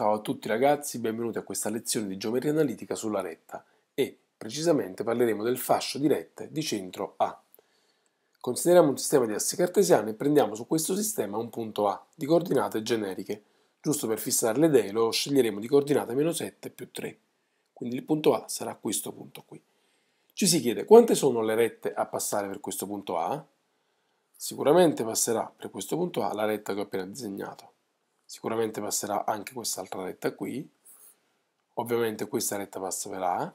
Ciao a tutti ragazzi, benvenuti a questa lezione di geometria analitica sulla retta e precisamente parleremo del fascio di rette di centro A. Consideriamo un sistema di assi cartesiani e prendiamo su questo sistema un punto A di coordinate generiche. Giusto per fissare le idee lo sceglieremo di coordinate meno 7 più 3. Quindi il punto A sarà questo punto qui. Ci si chiede quante sono le rette a passare per questo punto A? Sicuramente passerà per questo punto A la retta che ho appena disegnato sicuramente passerà anche quest'altra retta qui, ovviamente questa retta passa per A,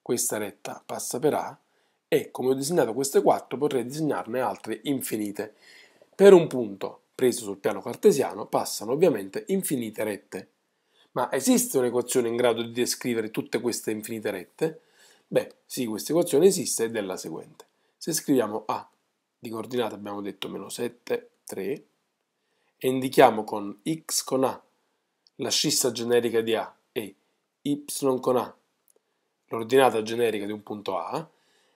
questa retta passa per A e come ho disegnato queste quattro potrei disegnarne altre infinite. Per un punto preso sul piano cartesiano passano ovviamente infinite rette. Ma esiste un'equazione in grado di descrivere tutte queste infinite rette? Beh, sì, questa equazione esiste ed è la seguente. Se scriviamo A di coordinate abbiamo detto meno 7, 3, e indichiamo con x con a la scissa generica di A e y con A, l'ordinata generica di un punto A,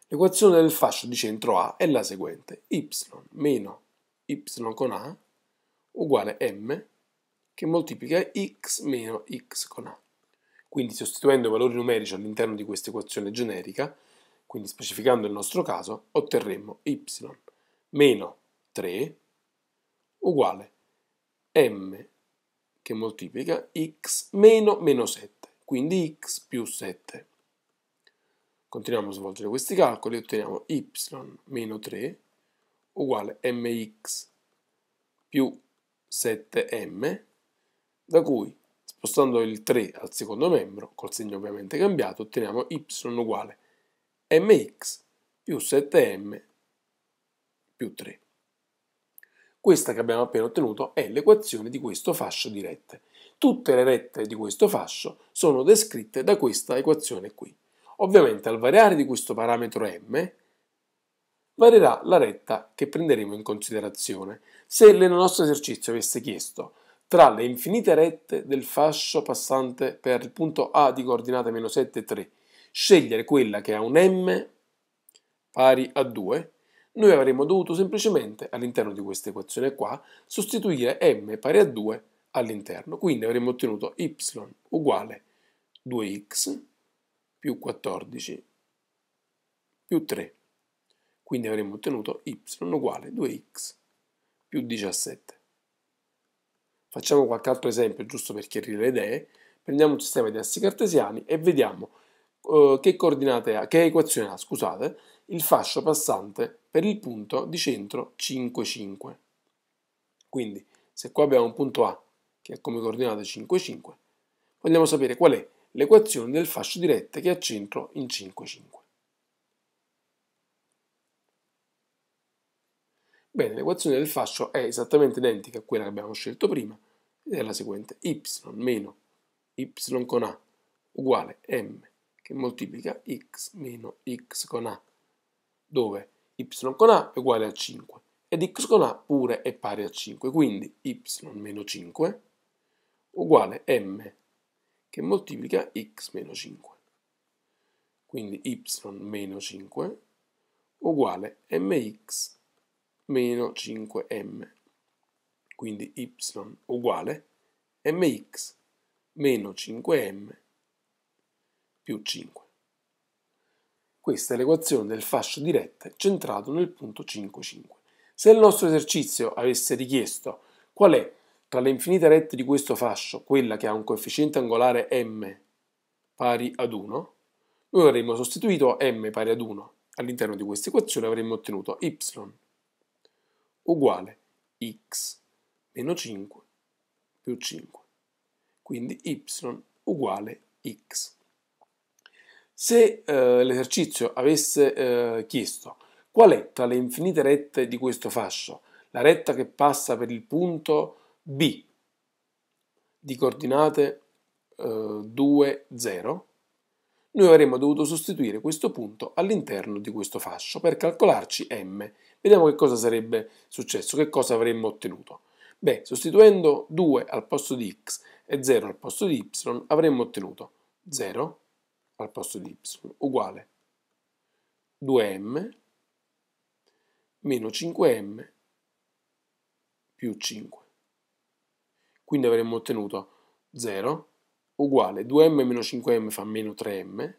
l'equazione del fascio di centro A è la seguente, y meno y con A uguale m che moltiplica x meno x con A. Quindi sostituendo i valori numerici all'interno di questa equazione generica, quindi specificando il nostro caso, otterremo y meno 3 uguale m che moltiplica x meno meno 7, quindi x più 7. Continuiamo a svolgere questi calcoli e otteniamo y meno 3 uguale mx più 7m, da cui spostando il 3 al secondo membro, col segno ovviamente cambiato, otteniamo y uguale mx più 7m più 3. Questa che abbiamo appena ottenuto è l'equazione di questo fascio di rette. Tutte le rette di questo fascio sono descritte da questa equazione qui. Ovviamente al variare di questo parametro m varierà la retta che prenderemo in considerazione. Se nel nostro esercizio avesse chiesto tra le infinite rette del fascio passante per il punto A di coordinate meno 7 e 3, scegliere quella che ha un m pari a 2, noi avremmo dovuto semplicemente all'interno di questa equazione qua sostituire m pari a 2 all'interno, quindi avremmo ottenuto y uguale 2x più 14 più 3, quindi avremmo ottenuto y uguale 2x più 17. Facciamo qualche altro esempio giusto per chiarire le idee, prendiamo un sistema di assi cartesiani e vediamo eh, che coordinate ha, che equazione ha, scusate, il fascio passante per il punto di centro 5, 5. Quindi, se qua abbiamo un punto A che ha come coordinate 5, 5, vogliamo sapere qual è l'equazione del fascio dirette che ha centro in 5, 5. Bene, l'equazione del fascio è esattamente identica a quella che abbiamo scelto prima ed è la seguente, y meno y con A uguale m che moltiplica x meno x con a, dove y con a è uguale a 5 ed x con a pure è pari a 5, quindi y meno 5 uguale m che moltiplica x meno 5. Quindi y meno 5 uguale mx meno 5m. Quindi y uguale mx meno 5m più 5. Questa è l'equazione del fascio di rette centrato nel punto 5, 5. Se il nostro esercizio avesse richiesto qual è tra le infinite rette di questo fascio quella che ha un coefficiente angolare m pari ad 1, noi avremmo sostituito m pari ad 1. All'interno di questa equazione avremmo ottenuto y uguale x meno 5 più 5, quindi y uguale x. Se eh, l'esercizio avesse eh, chiesto qual è tra le infinite rette di questo fascio la retta che passa per il punto B di coordinate eh, 2, 0, noi avremmo dovuto sostituire questo punto all'interno di questo fascio per calcolarci m. Vediamo che cosa sarebbe successo, che cosa avremmo ottenuto. Beh, sostituendo 2 al posto di x e 0 al posto di y avremmo ottenuto 0, al posto di y uguale 2m meno 5m più 5. Quindi avremmo ottenuto 0 uguale 2m meno 5m fa meno 3m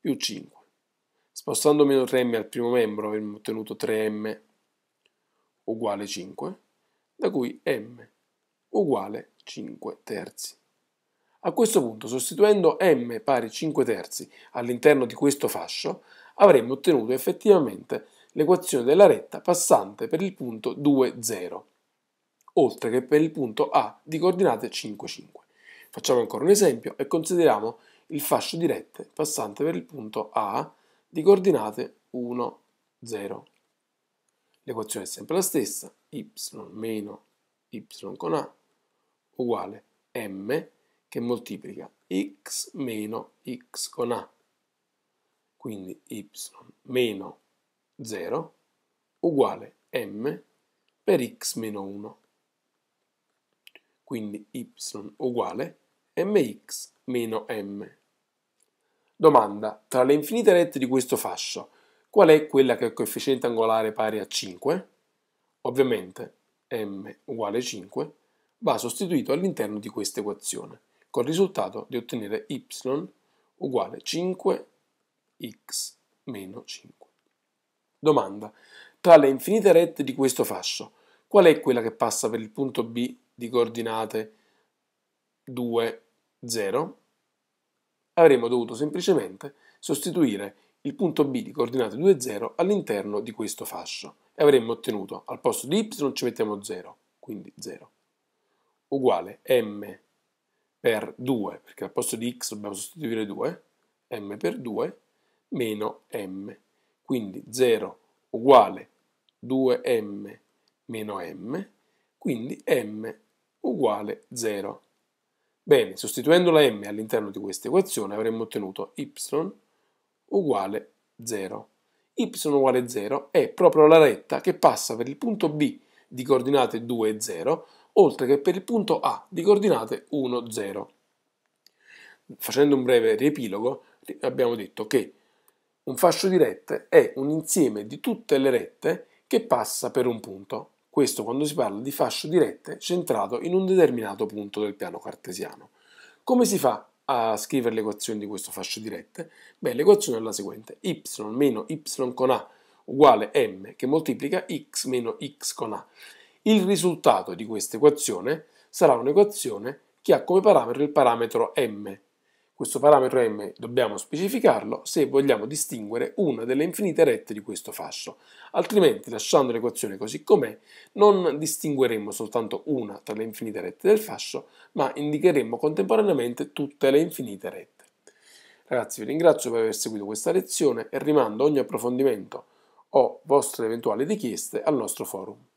più 5. Spostando meno 3m al primo membro avremmo ottenuto 3m uguale 5, da cui m uguale 5 terzi. A questo punto, sostituendo m pari 5 terzi all'interno di questo fascio, avremmo ottenuto effettivamente l'equazione della retta passante per il punto 2, 0, oltre che per il punto A di coordinate 5, 5. Facciamo ancora un esempio e consideriamo il fascio di rette passante per il punto A di coordinate 1, 0. L'equazione è sempre la stessa, y meno y con A uguale m che moltiplica x meno x con a. Quindi y meno 0 uguale m per x meno 1. Quindi y uguale mx meno m. Domanda. Tra le infinite rette di questo fascio, qual è quella che ha coefficiente angolare pari a 5? Ovviamente m uguale 5 va sostituito all'interno di questa equazione col risultato di ottenere y uguale 5x meno 5. Domanda. Tra le infinite rette di questo fascio, qual è quella che passa per il punto B di coordinate 2, 0? Avremmo dovuto semplicemente sostituire il punto B di coordinate 2, 0 all'interno di questo fascio e avremmo ottenuto al posto di y ci mettiamo 0, quindi 0, uguale m per 2, perché al posto di x dobbiamo sostituire 2, m per 2, meno m. Quindi 0 uguale 2m meno m, quindi m uguale 0. Bene, sostituendo la m all'interno di questa equazione avremmo ottenuto y uguale 0. y uguale 0 è proprio la retta che passa per il punto B di coordinate 2, 0, oltre che per il punto A di coordinate 1, 0. Facendo un breve riepilogo, abbiamo detto che un fascio di rette è un insieme di tutte le rette che passa per un punto. Questo quando si parla di fascio di rette centrato in un determinato punto del piano cartesiano. Come si fa a scrivere l'equazione di questo fascio di rette? Beh, l'equazione è la seguente. y y con a uguale m che moltiplica x meno x con a. Il risultato di questa equazione sarà un'equazione che ha come parametro il parametro m. Questo parametro m dobbiamo specificarlo se vogliamo distinguere una delle infinite rette di questo fascio, altrimenti lasciando l'equazione così com'è non distingueremo soltanto una tra le infinite rette del fascio, ma indicheremo contemporaneamente tutte le infinite rette. Ragazzi vi ringrazio per aver seguito questa lezione e rimando ogni approfondimento o vostre eventuali richieste al nostro forum.